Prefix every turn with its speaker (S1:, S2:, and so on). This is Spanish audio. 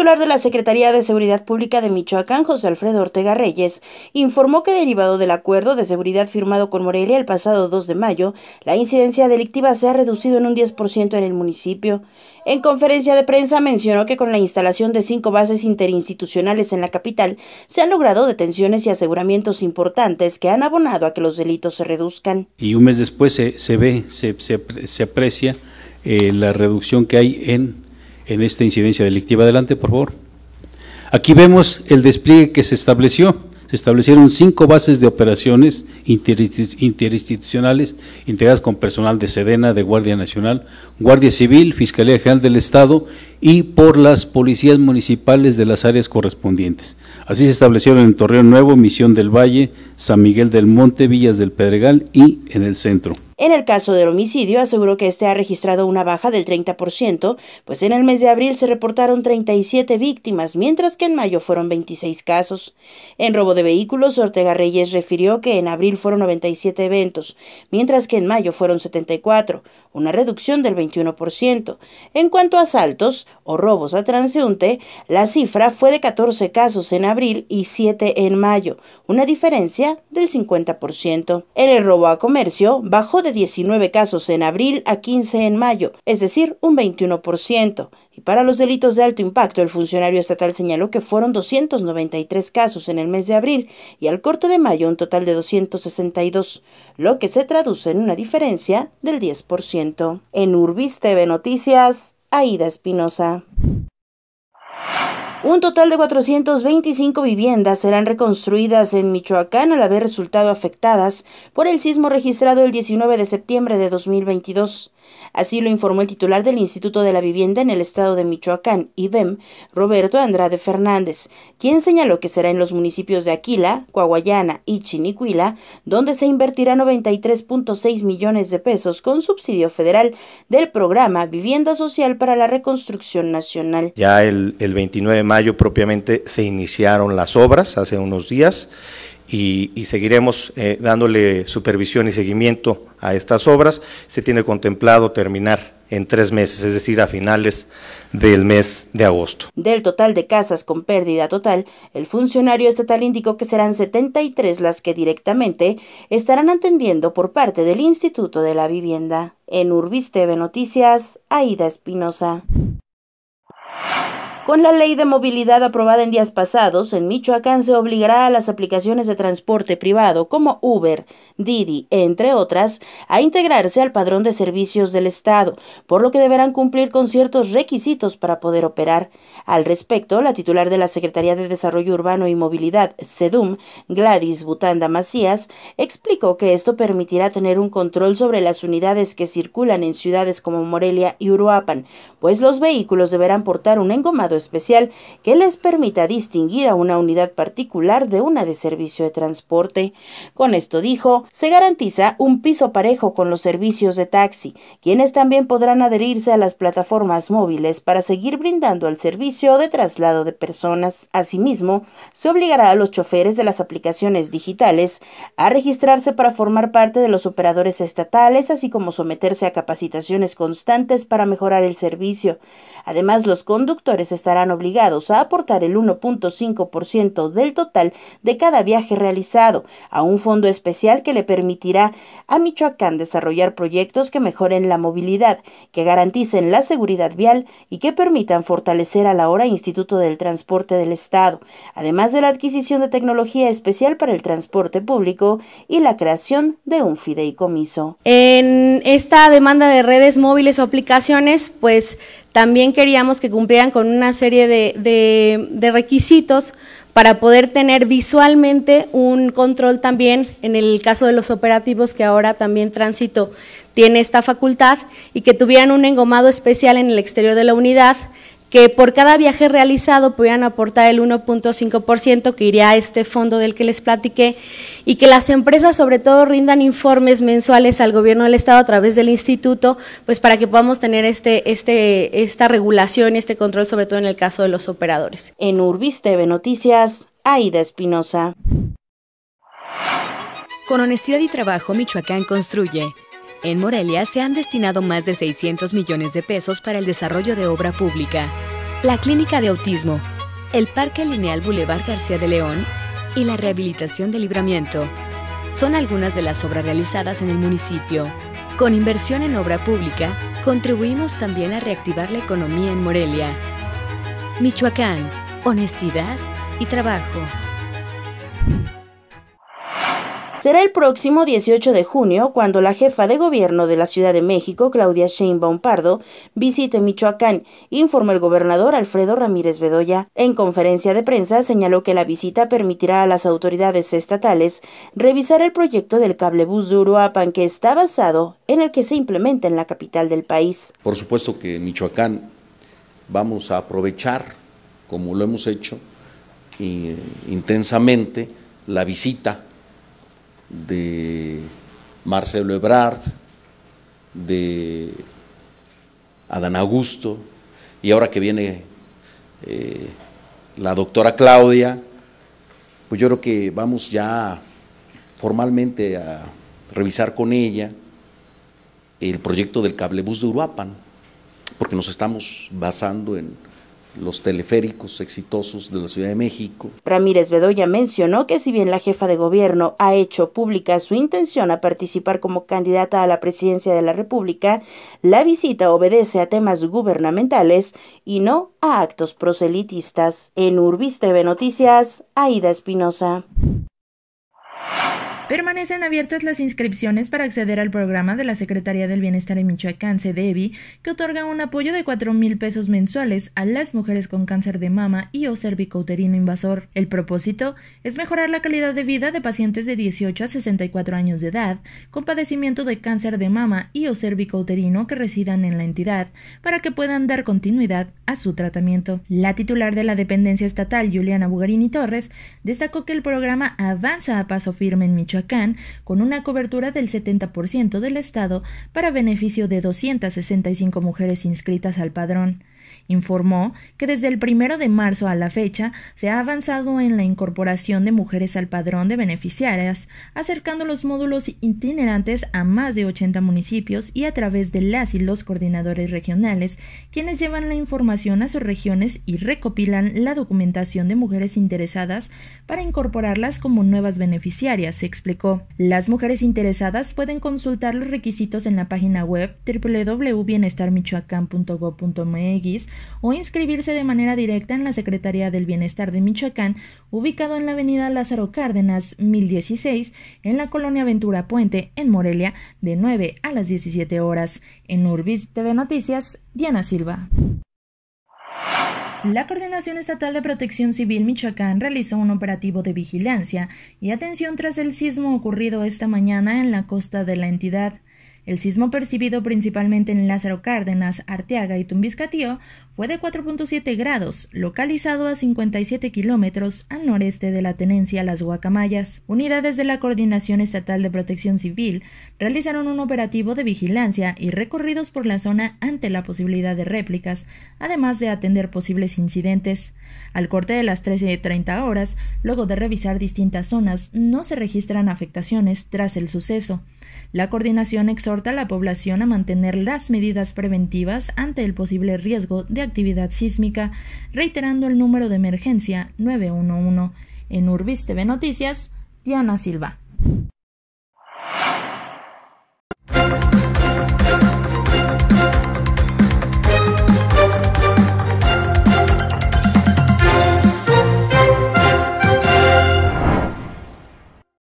S1: titular de la Secretaría de Seguridad Pública de Michoacán, José Alfredo Ortega Reyes, informó que derivado del acuerdo de seguridad firmado con Morelia el pasado 2 de mayo, la incidencia delictiva se ha reducido en un 10% en el municipio. En conferencia de prensa mencionó que con la instalación de cinco bases interinstitucionales en la capital, se han logrado detenciones y aseguramientos importantes que han abonado a que los delitos se reduzcan. Y un mes después se, ve, se, aprecia eh, la reducción que hay en en esta incidencia delictiva. Adelante, por favor. Aquí vemos el despliegue que se estableció. Se establecieron cinco bases de operaciones interinstitucionales integradas con personal de Sedena, de Guardia Nacional, Guardia Civil, Fiscalía General del Estado y por las policías municipales de las áreas correspondientes. Así se establecieron en Torreón Nuevo, Misión del Valle, San Miguel del Monte, Villas del Pedregal y en el centro. En el caso del homicidio, aseguró que este ha registrado una baja del 30%, pues en el mes de abril se reportaron 37 víctimas, mientras que en mayo fueron 26 casos. En robo de vehículos, Ortega Reyes refirió que en abril fueron 97 eventos, mientras que en mayo fueron 74, una reducción del 21%. En cuanto a asaltos o robos a transeúnte, la cifra fue de 14 casos en abril y 7 en mayo, una diferencia del 50%. En el robo a comercio, bajó de 19 casos en abril a 15 en mayo, es decir, un 21%. Y para los delitos de alto impacto, el funcionario estatal señaló que fueron 293 casos en el mes de abril y al corte de mayo un total de 262, lo que se traduce en una diferencia del 10%. En Urbis TV Noticias, Aida Espinosa. Un total de 425 viviendas serán reconstruidas en Michoacán al haber resultado afectadas por el sismo registrado el 19 de septiembre de 2022. Así lo informó el titular del Instituto de la Vivienda en el estado de Michoacán, IBEM, Roberto Andrade Fernández, quien señaló que será en los municipios de Aquila, Coahuayana y Chinicuila, donde se invertirá 93.6 millones de pesos con subsidio federal del programa Vivienda Social para la Reconstrucción Nacional.
S2: Ya el, el 29 de mayo propiamente se iniciaron las obras hace unos días y, seguiremos eh, dándole supervisión y seguimiento a estas obras. Se tiene contemplado terminar en tres meses, es decir, a finales del mes de agosto.
S1: Del total de casas con pérdida total, el funcionario estatal indicó que serán 73 las que directamente estarán atendiendo por parte del Instituto de la Vivienda. En Urbisteve Noticias, Aida Espinosa. Con la ley de movilidad aprobada en días pasados, en Michoacán se obligará a las aplicaciones de transporte privado como Uber, Didi, entre otras, a integrarse al padrón de servicios del Estado, por lo que deberán cumplir con ciertos requisitos para poder operar. Al respecto, la titular de la Secretaría de Desarrollo Urbano y Movilidad, SEDUM, Gladys Butanda Macías, explicó que esto permitirá tener un control sobre las unidades que circulan en ciudades como Morelia y Uruapan, pues los vehículos deberán portar un engomado especial que les permita distinguir a una unidad particular de una de servicio de transporte. Con esto dijo, se garantiza un piso parejo con los servicios de taxi, quienes también podrán adherirse a las plataformas móviles para seguir brindando el servicio de traslado de personas. Asimismo, se obligará a los choferes de las aplicaciones digitales a registrarse para formar parte de los operadores estatales, así como someterse a capacitaciones constantes para mejorar el servicio. Además, los conductores estarán estarán obligados a aportar el 1.5% del total de cada viaje realizado a un fondo especial que le permitirá a Michoacán desarrollar proyectos que mejoren la movilidad, que garanticen la seguridad vial y que permitan fortalecer a la hora Instituto del Transporte del Estado, además de la adquisición de tecnología especial para el transporte público y la creación de un fideicomiso. En esta demanda de redes móviles o aplicaciones, pues también queríamos que cumplieran con una serie de, requisitos para poder tener visualmente un control también en el caso de los operativos que ahora también tránsito tiene esta facultad y que tuvieran un engomado especial en el exterior de la unidad que por cada viaje realizado pudieran aportar el 1.5% que iría a este fondo del que les platiqué y que las empresas sobre todo rindan informes mensuales al gobierno del estado a través del instituto, pues para que podamos tener este, este, esta regulación y este control sobre todo en el caso de los operadores. En Urbis TV Noticias, Aida Espinosa. Con honestidad y trabajo, Michoacán construye. En Morelia se han destinado más de 600 millones de pesos para el desarrollo de obra pública, la clínica de autismo, el Parque Lineal Boulevard García de León y la rehabilitación del libramiento. Son algunas de las obras realizadas en el municipio. Con inversión en obra pública, contribuimos también a reactivar la economía en Morelia. Michoacán, honestidad y trabajo. Será el próximo 18 de junio cuando la jefa de gobierno de la Ciudad de México, Claudia Sheinbaum Pardo, visite Michoacán, informó el gobernador Alfredo Ramírez Bedoya. En conferencia de prensa señaló que la visita permitirá a las autoridades estatales revisar el proyecto del cablebús de Uruapan que está basado en el que se implementa en la capital del país. Por supuesto que en Michoacán vamos a aprovechar, como lo hemos hecho, eh, intensamente la visita de Marcelo Ebrard, de Adán Augusto, y ahora que viene eh, la doctora Claudia, pues yo creo que vamos ya formalmente a revisar con ella el proyecto del cablebús de Uruapan, porque nos estamos basando en los teleféricos exitosos de la Ciudad de México. Ramírez Bedoya mencionó que si bien la jefa de gobierno ha hecho pública su intención a participar como candidata a la presidencia de la República, la visita obedece a temas gubernamentales y no a actos proselitistas. En Urbis TV Noticias, Aida Espinosa.
S2: Permanecen abiertas las inscripciones para acceder al programa de la Secretaría del Bienestar en Michoacán, CDEBI, que otorga un apoyo de 4.000 mil pesos mensuales a las mujeres con cáncer de mama y o cervicouterino invasor. El propósito es mejorar la calidad de vida de pacientes de 18 a 64 años de edad con padecimiento de cáncer de mama y o cervicouterino que residan en la entidad para que puedan dar continuidad a su tratamiento. La titular de la dependencia estatal, Juliana Bugarini Torres, destacó que el programa avanza a paso firme en Michoacán con una cobertura del 70% del Estado para beneficio de 265 mujeres inscritas al padrón informó que desde el primero de marzo a la fecha se ha avanzado en la incorporación de mujeres al padrón de beneficiarias, acercando los módulos itinerantes a más de 80 municipios y a través de las y los coordinadores regionales, quienes llevan la información a sus regiones y recopilan la documentación de mujeres interesadas para incorporarlas como nuevas beneficiarias, se explicó. Las mujeres interesadas pueden consultar los requisitos en la página web www.bienestarmichoacán.gov.mx o inscribirse de manera directa en la Secretaría del Bienestar de Michoacán, ubicado en la avenida Lázaro Cárdenas 1016, en la colonia Ventura Puente, en Morelia, de 9 a las 17 horas. En Urbis TV Noticias, Diana Silva. La Coordinación Estatal de Protección Civil Michoacán realizó un operativo de vigilancia y atención tras el sismo ocurrido esta mañana en la costa de la entidad. El sismo percibido principalmente en Lázaro Cárdenas, Arteaga y Tumbiscatío fue de 4.7 grados, localizado a 57 kilómetros al noreste de la tenencia Las Guacamayas. Unidades de la Coordinación Estatal de Protección Civil realizaron un operativo de vigilancia y recorridos por la zona ante la posibilidad de réplicas, además de atender posibles incidentes. Al corte de las 13.30 horas, luego de revisar distintas zonas, no se registran afectaciones tras el suceso. La coordinación exhorta a la población a mantener las medidas preventivas ante el posible riesgo de actividad sísmica, reiterando el número de emergencia 911. En Urbis Noticias, Diana Silva.